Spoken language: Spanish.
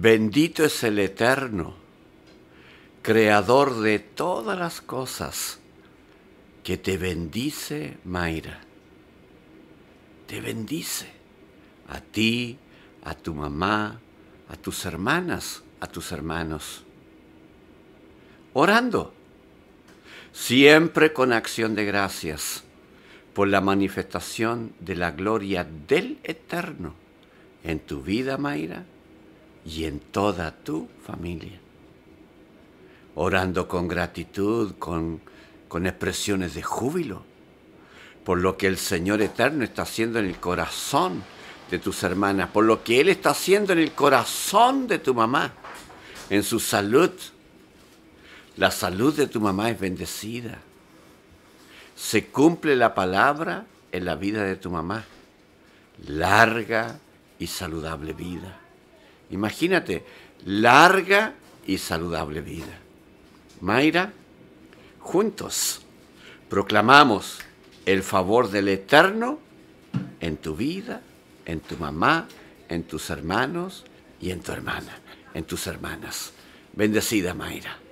Bendito es el Eterno, creador de todas las cosas, que te bendice, Mayra. Te bendice a ti, a tu mamá, a tus hermanas, a tus hermanos. Orando, siempre con acción de gracias por la manifestación de la gloria del Eterno en tu vida, Mayra, y en toda tu familia. Orando con gratitud, con, con expresiones de júbilo por lo que el Señor Eterno está haciendo en el corazón de tus hermanas, por lo que Él está haciendo en el corazón de tu mamá, en su salud. La salud de tu mamá es bendecida. Se cumple la palabra en la vida de tu mamá. Larga y saludable vida. Imagínate, larga y saludable vida. Mayra, juntos proclamamos el favor del Eterno en tu vida, en tu mamá, en tus hermanos y en tu hermana, en tus hermanas. Bendecida Mayra.